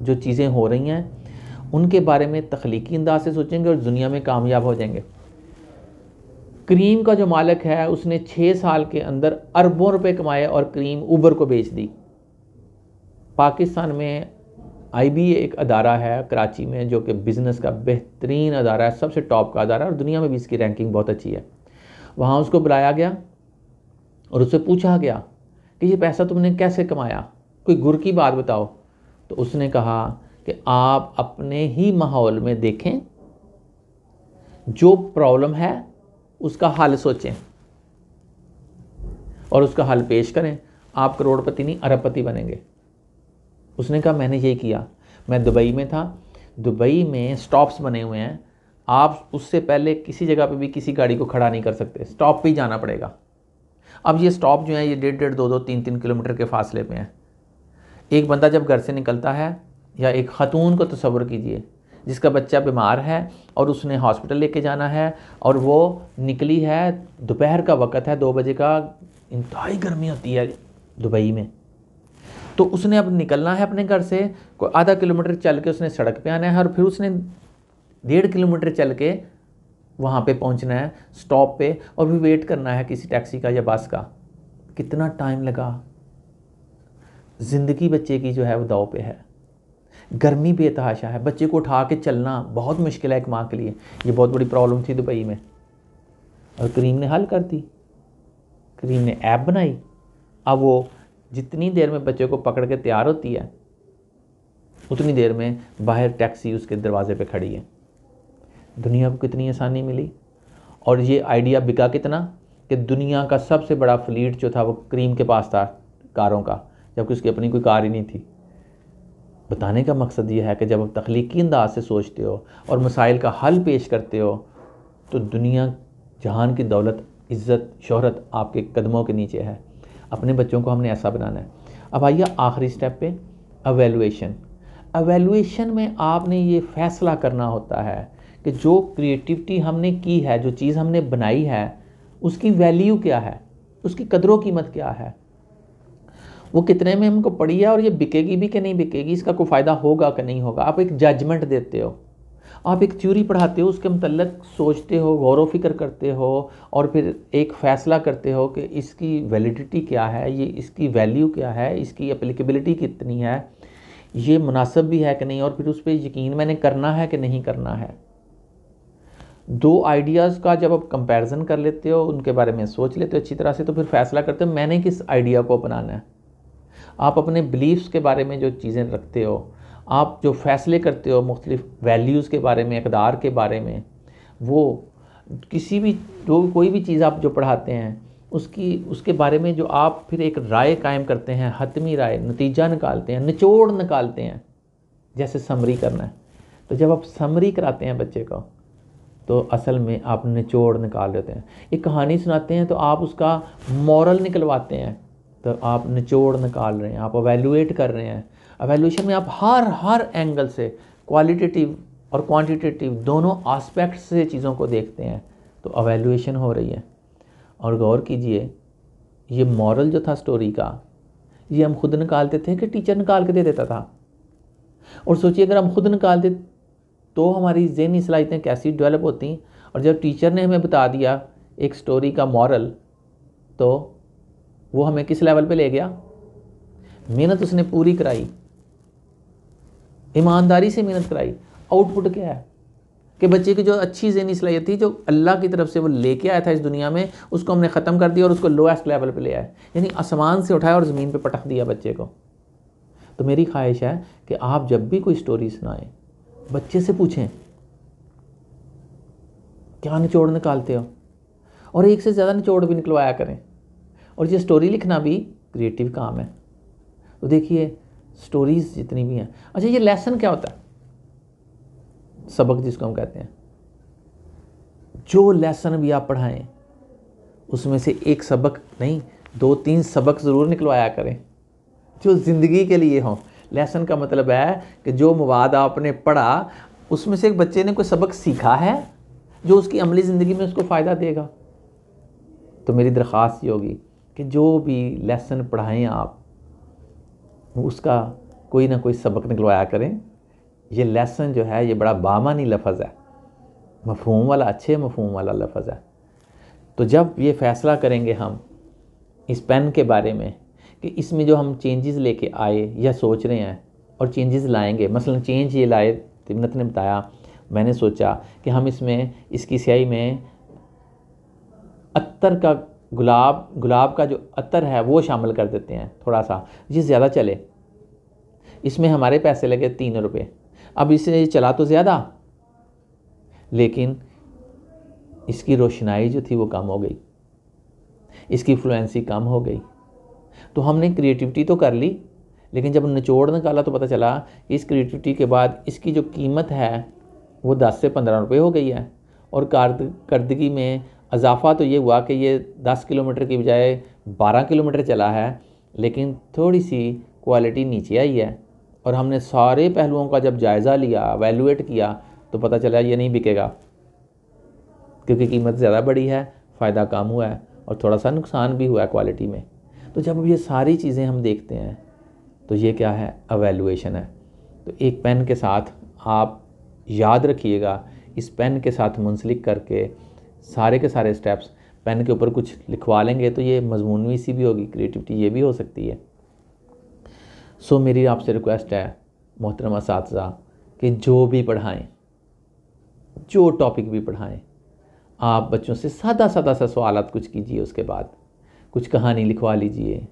जो चीज़ें हो रही हैं उनके बारे में तख्लीकी अंदाज से सोचेंगे और दुनिया में कामयाब हो जाएंगे क्रीम का जो मालिक है उसने छः साल के अंदर अरबों रुपए कमाए और क्रीम उबर को बेच दी पाकिस्तान में आई एक अदारा है कराची में जो कि बिज़नेस का बेहतरीन अदारा है सबसे टॉप का अदारा और दुनिया में भी इसकी रैंकिंग बहुत अच्छी है वहाँ उसको बुलाया गया और उससे पूछा गया कि ये पैसा तुमने कैसे कमाया कोई गुर की बात बताओ तो उसने कहा कि आप अपने ही माहौल में देखें जो प्रॉब्लम है उसका हाल सोचें और उसका हल पेश करें आप करोड़पति नहीं अरबपति बनेंगे उसने कहा मैंने ये किया मैं दुबई में था दुबई में स्टॉप्स बने हुए हैं आप उससे पहले किसी जगह पे भी किसी गाड़ी को खड़ा नहीं कर सकते स्टॉप पे ही जाना पड़ेगा अब ये स्टॉप जो है ये डेढ़ डेढ़ दो दो तीन तीन किलोमीटर के फासले पे हैं एक बंदा जब घर से निकलता है या एक खातून को तस्वर कीजिए जिसका बच्चा बीमार है और उसने हॉस्पिटल लेके जाना है और वो निकली है दोपहर का वक्त है दो बजे का इंतहाई गर्मी होती है दुबई में तो उसने अब निकलना है अपने घर से कोई आधा किलोमीटर चल के उसने सड़क पे आना है और फिर उसने डेढ़ किलोमीटर चल के वहाँ पे पहुँचना है स्टॉप पे और फिर वेट करना है किसी टैक्सी का या बस का कितना टाइम लगा ज़िंदगी बच्चे की जो है वो दाव पे है गर्मी बेतहाशा है बच्चे को उठा के चलना बहुत मुश्किल है एक माँ के लिए ये बहुत बड़ी प्रॉब्लम थी दुबई में और करीम ने हल कर दी करीम ने ऐप बनाई अब वो जितनी देर में बच्चे को पकड़ के तैयार होती है उतनी देर में बाहर टैक्सी उसके दरवाजे पे खड़ी है दुनिया को कितनी आसानी मिली और ये आइडिया बिका कितना कि दुनिया का सबसे बड़ा फ्लीट जो था वो करीम के पास था कारों का जबकि उसकी अपनी कोई कार ही नहीं थी बताने का मकसद ये है कि जब आप तख्लीकी अंदाज से सोचते हो और मसाइल का हल पेश करते हो तो दुनिया जहान की दौलत इज़्ज़त शहरत आपके कदमों के नीचे है अपने बच्चों को हमने ऐसा बनाना है अब आइए आखिरी स्टेप पे अवेलुएशन अवेलुएशन में आपने ये फैसला करना होता है कि जो क्रिएटिविटी हमने की है जो चीज़ हमने बनाई है उसकी वैल्यू क्या है उसकी कदरों कीमत क्या है वो कितने में हमको पड़ी है और ये बिकेगी भी कि नहीं बिकेगी इसका कोई फ़ायदा होगा कि नहीं होगा आप एक जजमेंट देते हो आप एक थ्योरी पढ़ाते हो उसके मतलब सोचते हो गौर फिक्र करते हो और फिर एक फ़ैसला करते हो कि इसकी वैलिडिटी क्या है ये इसकी वैल्यू क्या है इसकी अप्लीकेबिलिटी कितनी है ये मुनासब भी है कि नहीं और फिर उस पर यकीन मैंने करना है कि नहीं करना है दो आइडियाज़ का जब आप कंपैरिजन कर लेते हो उनके बारे में सोच लेते हो अच्छी तरह से तो फिर फ़ैसला करते हो मैंने किस आइडिया को अपनाना है आप अपने बिलीव्स के बारे में जो चीज़ें रखते हो आप जो फैसले करते हो मुख्तलिफ वैल्यूज़ के बारे में इकदार के बारे में वो किसी भी जो कोई भी चीज़ आप जो पढ़ाते हैं उसकी उसके बारे में जो आप फिर एक राय कायम करते हैं हतमी राय नतीजा निकालते हैं निचोड़ निकालते हैं जैसे समरी करना है तो जब आप समरी कराते हैं बच्चे को तो असल में आप निचोड़ निकाल देते हैं एक कहानी सुनाते हैं तो आप उसका मॉरल निकलवाते हैं तो आप निचोड़ निकाल रहे हैं आप अवेलुएट कर रहे हैं अवेलुएशन में आप हर हर एंगल से क्वालिटेटिव और क्वांटिटेटिव दोनों आस्पेक्ट से चीज़ों को देखते हैं तो अवेलुएशन हो रही है और गौर कीजिए ये मॉरल जो था स्टोरी का ये हम खुद निकालते थे कि टीचर निकाल के दे देता था और सोचिए अगर हम खुद निकालते तो हमारी जहनी सलाहितें कैसी डेवलप होती और जब टीचर ने हमें बता दिया एक स्टोरी का मॉरल तो वो हमें किस लेवल पे ले गया मेहनत उसने पूरी कराई ईमानदारी से मेहनत कराई आउटपुट क्या है कि बच्चे की जो अच्छी जहनी सलाहियत थी जो अल्लाह की तरफ से वो लेके आया था इस दुनिया में उसको हमने ख़त्म कर दिया और उसको लोएस्ट लेवल पे ले आए यानी आसमान से उठाया और ज़मीन पे पटक दिया बच्चे को तो मेरी ख्वाहिश है कि आप जब भी कोई स्टोरी सुनाएं बच्चे से पूछें क्या निचोड़ निकालते हो और एक से ज़्यादा निचोड़ भी निकलवाया करें और ये स्टोरी लिखना भी क्रिएटिव काम है तो देखिए स्टोरीज़ जितनी भी हैं अच्छा ये लेसन क्या होता है सबक जिसको हम कहते हैं जो लेसन भी आप पढ़ाएं उसमें से एक सबक नहीं दो तीन सबक ज़रूर निकलवाया करें जो ज़िंदगी के लिए हों लेसन का मतलब है कि जो मवाद आपने पढ़ा उसमें से एक बच्चे ने कोई सबक सीखा है जो उसकी अमली ज़िंदगी में उसको फ़ायदा देगा तो मेरी दरख्वास्त ये होगी कि जो भी लेसन पढ़ाएं आप उसका कोई ना कोई सबक निकलवाया करें ये लेसन जो है ये बड़ा बामानी लफज है मफहूम वाला अच्छे मफहूम वाला लफज है तो जब ये फ़ैसला करेंगे हम इस पेन के बारे में कि इसमें जो हम चेंजेस लेके आए या सोच रहे हैं और चेंजेस लाएंगे मसलन चेंज ये लाए तिमनत ने बताया मैंने सोचा कि हम इसमें इसकी स्याही में अत्तर का गुलाब गुलाब का जो अतर है वो शामिल कर देते हैं थोड़ा सा ये ज़्यादा चले इसमें हमारे पैसे लगे तीन रुपये अब इसे चला तो ज़्यादा लेकिन इसकी रोशनाई जो थी वो कम हो गई इसकी फ्लुएंसी कम हो गई तो हमने क्रिएटिविटी तो कर ली लेकिन जब निचोड़ निकाला तो पता चला इस क्रिएटिविटी के बाद इसकी जो कीमत है वो दस से पंद्रह रुपये हो गई है और कारदगी में अजाफा तो ये हुआ कि ये 10 किलोमीटर की बजाय 12 किलोमीटर चला है लेकिन थोड़ी सी क्वालिटी नीचे आई है और हमने सारे पहलुओं का जब जायज़ा लिया वैल्यूएट किया तो पता चला ये नहीं बिकेगा क्योंकि कीमत ज़्यादा बड़ी है फ़ायदा कम हुआ है और थोड़ा सा नुकसान भी हुआ है क्वालिटी में तो जब ये सारी चीज़ें हम देखते हैं तो ये क्या है अवेलुएशन है तो एक पेन के साथ आप याद रखिएगा इस पेन के साथ मुंसलिक करके सारे के सारे स्टेप्स पेन के ऊपर कुछ लिखवा लेंगे तो ये मजमूनवी सी भी होगी क्रिएटिविटी ये भी हो सकती है सो so, मेरी आपसे रिक्वेस्ट है मोहतरमा साथ कि जो भी पढ़ाएं जो टॉपिक भी पढ़ाएं आप बच्चों से सादा सादा सा सवाल कुछ कीजिए उसके बाद कुछ कहानी लिखवा लीजिए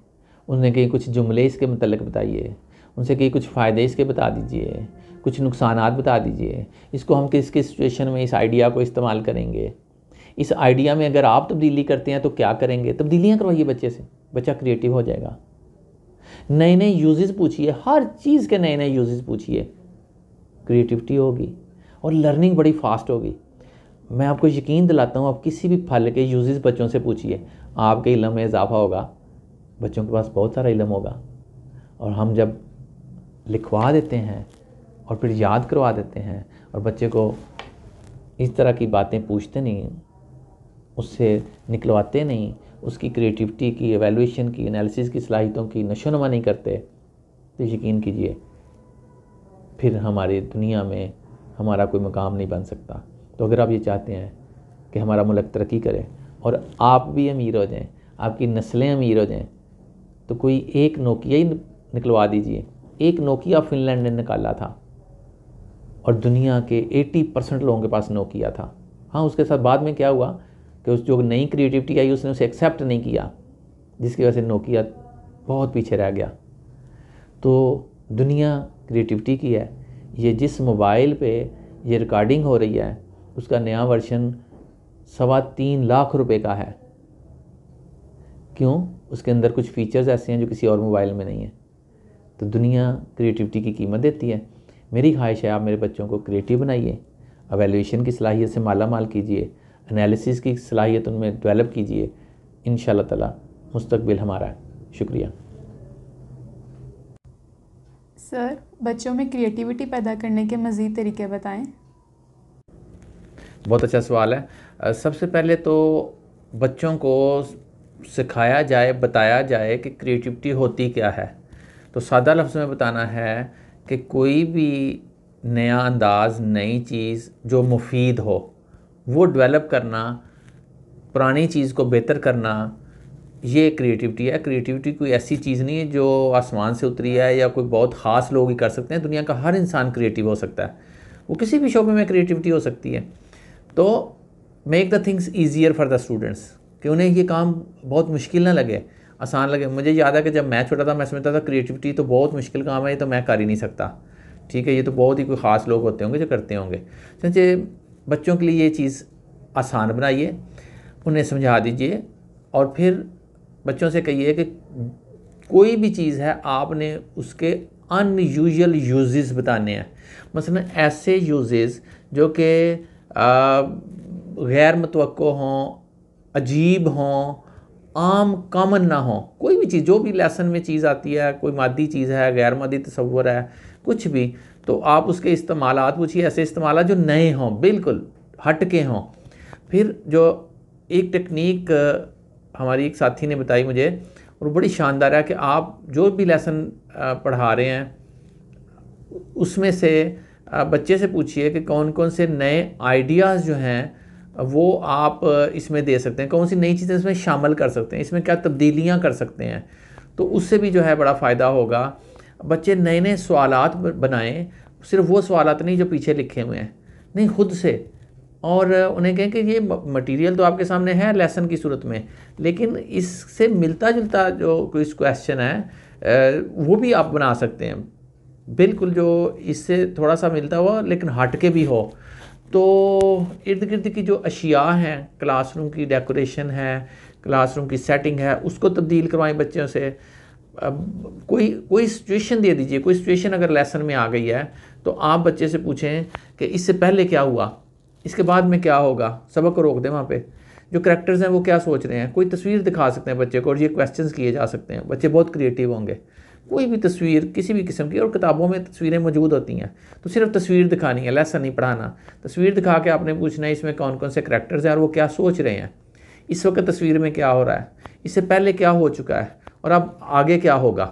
उन्हें कहीं कुछ जुमले इसके मतलब बताइए उनसे कहीं कुछ फ़ायदे इसके बता दीजिए कुछ नुकसान बता दीजिए इसको हम किस किस सिचुएशन में इस आइडिया को इस्तेमाल करेंगे इस आइडिया में अगर आप तब्दीली करते हैं तो क्या करेंगे तब्दीलियाँ करवाइए बच्चे से बच्चा क्रिएटिव हो जाएगा नए नए यूजेस पूछिए हर चीज़ के नए नए यूजेस पूछिए क्रिएटिविटी होगी और लर्निंग बड़ी फास्ट होगी मैं आपको यकीन दिलाता हूँ आप किसी भी फल के यूजेस बच्चों से पूछिए आपके इलम में इजाफा होगा बच्चों के पास बहुत सारा इलम होगा और हम जब लिखवा देते हैं और फिर याद करवा देते हैं और बच्चे को इस तरह की बातें पूछते नहीं उससे निकलवाते नहीं उसकी क्रिएटिविटी की एवेल्यूशन की एनालिसिस की सलाहितों की नशोनमा नहीं करते तो यकीन कीजिए फिर हमारी दुनिया में हमारा कोई मकाम नहीं बन सकता तो अगर आप ये चाहते हैं कि हमारा मुल्क तरक्की करे और आप भी अमीर हो जाएं आपकी नस्लें अमीर हो जाएं तो कोई एक नोकिया ही निकलवा दीजिए एक नोकिया फिनलैंड ने निकाला था और दुनिया के 80 परसेंट लोगों के पास नोकिया था हाँ उसके साथ बाद में क्या हुआ कि उस जो नई क्रिएटिविटी आई उसने उसे एक्सेप्ट नहीं किया जिसकी वजह से नोकिया बहुत पीछे रह गया तो दुनिया क्रिएटिविटी की है ये जिस मोबाइल पे ये रिकॉर्डिंग हो रही है उसका नया वर्शन सवा तीन लाख रुपए का है क्यों उसके अंदर कुछ फीचर्स ऐसे हैं जो किसी और मोबाइल में नहीं है तो दुनिया क्रिएटिविटी की कीमत देती है मेरी ख्वाहिश है आप मेरे बच्चों को क्रिएटिव बनाइए अवेल्यूशन की सलाहियत से माला माल कीजिए एनालिसिस की सलाहियत उनमें डेवलप कीजिए इन ताला मुस्तबिल हमारा है शुक्रिया सर बच्चों में क्रिएटिविटी पैदा करने के मज़ीद तरीके बताएं बहुत अच्छा सवाल है सबसे पहले तो बच्चों को सिखाया जाए बताया जाए कि क्रिएटिविटी होती क्या है तो सादा लफ्ज़ में बताना है कि कोई भी नया अंदाज़ नई चीज़ जो मुफीद हो वो डेवलप करना पुरानी चीज़ को बेहतर करना ये क्रिएटिविटी है क्रिएटिविटी कोई ऐसी चीज़ नहीं है जो आसमान से उतरी है या कोई बहुत ख़ास लोग ही कर सकते हैं दुनिया का हर इंसान क्रिएटिव हो सकता है वो किसी भी शोबे में क्रिएटिविटी हो सकती है तो make the things easier for the students कि उन्हें ये काम बहुत मुश्किल ना लगे आसान लगे मुझे याद है कि जब मैं छोटा था मैं समझता था क्रिएटिविटी तो बहुत मुश्किल काम है ये तो मैं कर ही नहीं सकता ठीक है ये तो बहुत ही कोई ख़ास लोग होते होंगे जो करते होंगे समझे बच्चों के लिए ये चीज़ आसान बनाइए उन्हें समझा दीजिए और फिर बच्चों से कहिए कि कोई भी चीज़ है आपने उसके अनयूजल यूजेस बताने हैं मसलन ऐसे यूजेस जो कि गैर मतवक़ हों अजीब हों आम कामन ना हो कोई भी चीज़ जो भी लेसन में चीज़ आती है कोई मादी चीज़ है गैर मादी तस्वर है कुछ भी तो आप उसके इस्तेमाल पूछिए ऐसे इस्तेमाल जो नए हों बिल्कुल हट के हों फिर जो एक टेक्निक हमारी एक साथी ने बताई मुझे और बड़ी शानदार है कि आप जो भी लेसन पढ़ा रहे हैं उसमें से बच्चे से पूछिए कि कौन कौन से नए आइडियाज़ जो हैं वो आप इसमें दे सकते हैं कौन सी नई चीज़ें इसमें शामिल कर सकते हैं इसमें क्या तब्दीलियाँ कर सकते हैं तो उससे भी जो है बड़ा फ़ायदा होगा बच्चे नए नए सवाल बनाएं सिर्फ वो सवाल नहीं जो पीछे लिखे हुए हैं नहीं खुद से और उन्हें कहें कि ये मटेरियल तो आपके सामने है लेसन की सूरत में लेकिन इससे मिलता जुलता जो कुछ क्वेश्चन है वो भी आप बना सकते हैं बिल्कुल जो इससे थोड़ा सा मिलता हुआ लेकिन हट के भी हो तो इर्द गिर्द की जो अशिया हैं क्लासरूम की डेकोरेशन है क्लासरूम की सेटिंग है उसको तब्दील करवाएं बच्चों से अब कोई कोई सिचुएशन दे दीजिए कोई सिचुएशन अगर लेसन में आ गई है तो आप बच्चे से पूछें कि इससे पहले क्या हुआ इसके बाद में क्या होगा सबक को रोक दें वहाँ पे जो करेक्टर्स हैं वो क्या सोच रहे हैं कोई तस्वीर दिखा सकते हैं बच्चे को और ये क्वेश्चंस किए जा सकते हैं बच्चे बहुत क्रिएटिव होंगे कोई भी तस्वीर किसी भी किस्म की और किताबों में तस्वीरें मौजूद होती हैं तो सिर्फ तस्वीर दिखानी है लेसन नहीं पढ़ाना तस्वीर दिखा के आपने पूछना है इसमें कौन कौन से करेक्टर्स हैं और वो क्या सोच रहे हैं इस वक्त तस्वीर में क्या हो रहा है इससे पहले क्या हो चुका है और अब आगे क्या होगा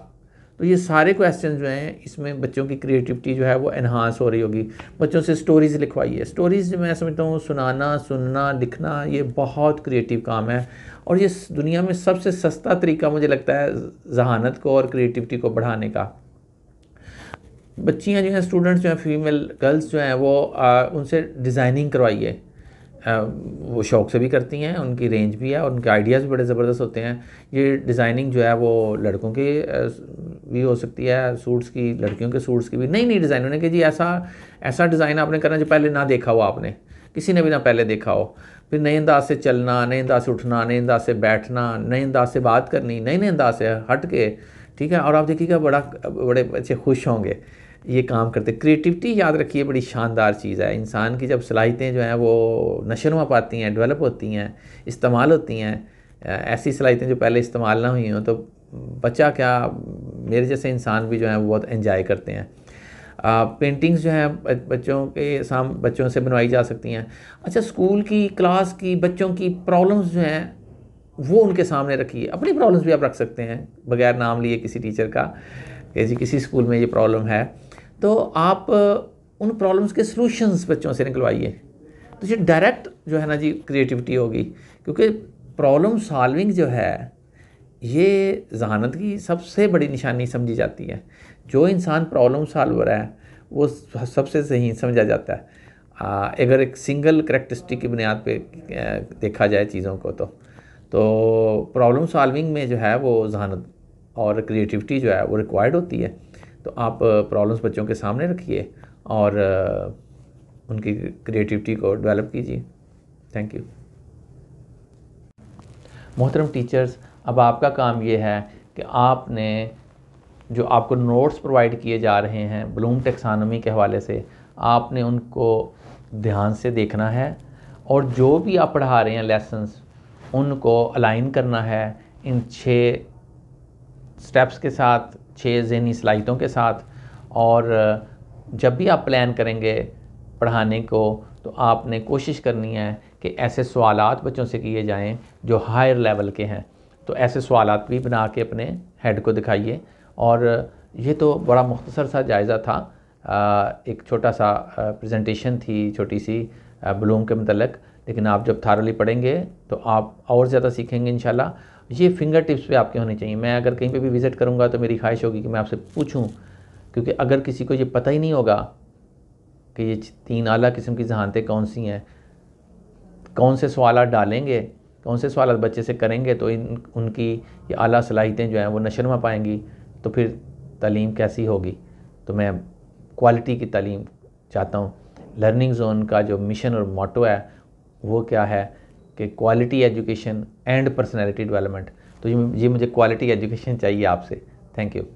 तो ये सारे क्वेश्चन जो हैं इसमें बच्चों की क्रिएटिविटी जो है वो एनहांस हो रही होगी बच्चों से स्टोरीज़ लिखवाइए स्टोरीज़ मैं समझता हूँ सुनाना सुनना लिखना ये बहुत क्रिएटिव काम है और ये दुनिया में सबसे सस्ता तरीका मुझे लगता है जहानत को और क्रिएटिविटी को बढ़ाने का बच्चियाँ जो हैं स्टूडेंट्स जो हैं फीमेल गर्ल्स जो हैं वो आ, उनसे डिज़ाइनिंग करवाइए वो शौक से भी करती हैं उनकी रेंज भी है और उनके आइडियाज़ भी बड़े ज़बरदस्त होते हैं ये डिज़ाइनिंग जो है वो लड़कों की भी हो सकती है सूट्स की लड़कियों के सूट्स की भी नई नई डिज़ाइन उन्हें कि जी ऐसा ऐसा डिज़ाइन आपने करना जो पहले ना देखा हो आपने किसी ने भी ना पहले देखा हो फिर नए अंदाज से चलना नए अंदाज से उठना नए अंदाज से बैठना नए अंदाज से बात करनी नए नए अंदाज से हट के ठीक है और आप देखिएगा बड़ा बड़े बच्चे खुश होंगे ये काम करते क्रिएटिविटी याद रखिए बड़ी शानदार चीज़ है इंसान की जब सलाहितें जो हैं वो नशनुमा पाती हैं डेवलप होती हैं इस्तेमाल होती हैं ऐसी सलाहितें जो पहले इस्तेमाल ना हुई हों तो बच्चा क्या मेरे जैसे इंसान भी जो हैं वो बहुत इन्जॉय करते हैं पेंटिंग्स जो हैं बच्चों के साम बच्चों से बनवाई जा सकती हैं अच्छा स्कूल की क्लास की बच्चों की प्रॉब्लम्स जो हैं वो उनके सामने रखिए अपनी प्रॉब्लम्स भी आप रख सकते हैं बगैर नाम लिए किसी टीचर का कि जी किसी स्कूल में ये प्रॉब्लम है तो आप उन प्रॉब्लम्स के सलूशंस बच्चों से निकलवाइए तो ये डायरेक्ट जो है ना जी क्रिएटिविटी होगी क्योंकि प्रॉब्लम सॉल्विंग जो है ये जहानत की सबसे बड़ी निशानी समझी जाती है जो इंसान प्रॉब्लम सॉल्वर है वो सबसे सही समझा जाता है आ, अगर एक सिंगल करेक्टरिस्टिक की बुनियाद पे देखा जाए चीज़ों को तो तो प्रॉब्लम सॉल्विंग में जो है वो जहानत और क्रिएटिविटी जो है वो रिक्वायर्ड होती है तो आप प्रॉब्लम्स बच्चों के सामने रखिए और उनकी क्रिएटिविटी को डेवलप कीजिए थैंक यू मोहतरम टीचर्स अब आपका काम ये है कि आपने जो आपको नोट्स प्रोवाइड किए जा रहे हैं ब्लूम टेक्सानमी के हवाले से आपने उनको ध्यान से देखना है और जो भी आप पढ़ा रहे हैं लेसन्स उनको अलाइन करना है इन छः स्टेप्स के साथ छः जहनी सलाहितों के साथ और जब भी आप प्लान करेंगे पढ़ाने को तो आपने कोशिश करनी है कि ऐसे सवाल बच्चों से किए जाएँ जो हायर लेवल के हैं तो ऐसे सवाल भी बना के अपने हेड को दिखाइए और ये तो बड़ा मुख्तसर सा जायज़ा था एक छोटा सा प्रेजेंटेशन थी छोटी सी ब्लूम के मतलब लेकिन आप जब थारली पढ़ेंगे तो आप और ज़्यादा सीखेंगे इन ये फिंगर टिप्स पे आपके होने चाहिए मैं अगर कहीं पे भी विज़िट करूँगा तो मेरी ख्वाहिश होगी कि मैं आपसे पूछूँ क्योंकि अगर किसी को ये पता ही नहीं होगा कि ये तीन आला किस्म की जहानतें कौन सी हैं कौन से सवाल डालेंगे कौन से सवाल बच्चे से करेंगे तो इन उनकी ये अली सलाहितें जो हैं वो नशर में पाएंगी तो फिर तलीम कैसी होगी तो मैं क्वालिटी की तलीम चाहता हूँ लर्निंग जोन का जो मिशन और मोटो है वो क्या है कि quality education and personality development तो ये मुझे क्वालिटी एजुकेशन चाहिए आपसे थैंक यू